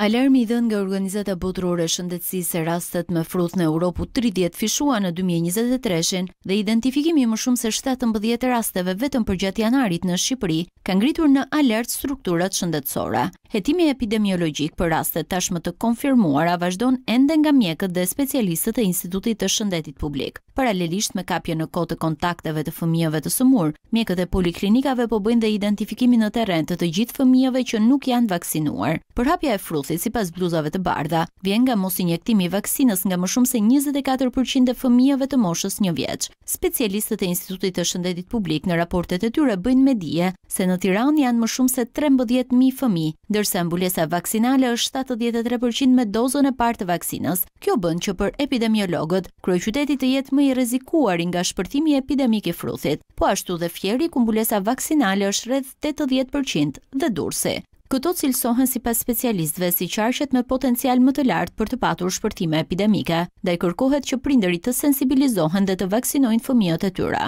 Alarmi i dhënë nga Organizata Botërore e Shëndetësisë se rastet me frut në Europë 30 fishuan në 2023 in dhe identifikimi i më shumë se 17 rasteve vetëm për gjatë janarit në Shqipëri ka ngritur në alert strukturat shëndetësore. Hetimi epidemiologjik për rastet tashmë të konfirmuara vazhdon ende nga mjekët dhe specialistët e Institutit të Shëndetit Publik. Paralelisht me kapjen në kohë të kontakteve të fëmijëve të sëmurë, mjekët e poliklinikave po bëjnë dhe identifikimin në terren të të gjithë fëmijëve që nuk janë vaksinuar. Përhapja e frut si sipas bluzave të bardha. Vjen nga mos injektimi i vaksinës nga më shumë se 24% e fëmijëve të moshës 1 vjeç. Specialistët e Institutit të Shëndetit Publik në raportet e tyre bëjnë me dje se në Tiranë janë më shumë se 13000 fëmijë, ndërsa mbulesa vaksinale është 73% me dozën e parë të vaksinës. Kjo bën që për epidemiologët, kryeqyteti të jetë më i rezikuar nga shpërthimi epidemik i fruthit. Po ashtu dhe Fjeri ku mbulesa vaksinale është rreth 80% dhe Durrësi. Këto cilësohen si pas specialistve si qarqet me potencial më të lartë për të patur shpërtime epidemike, dhe i kërkohet që prinderit të sensibilizohen dhe të vaksinojnë fëmijët e tyra.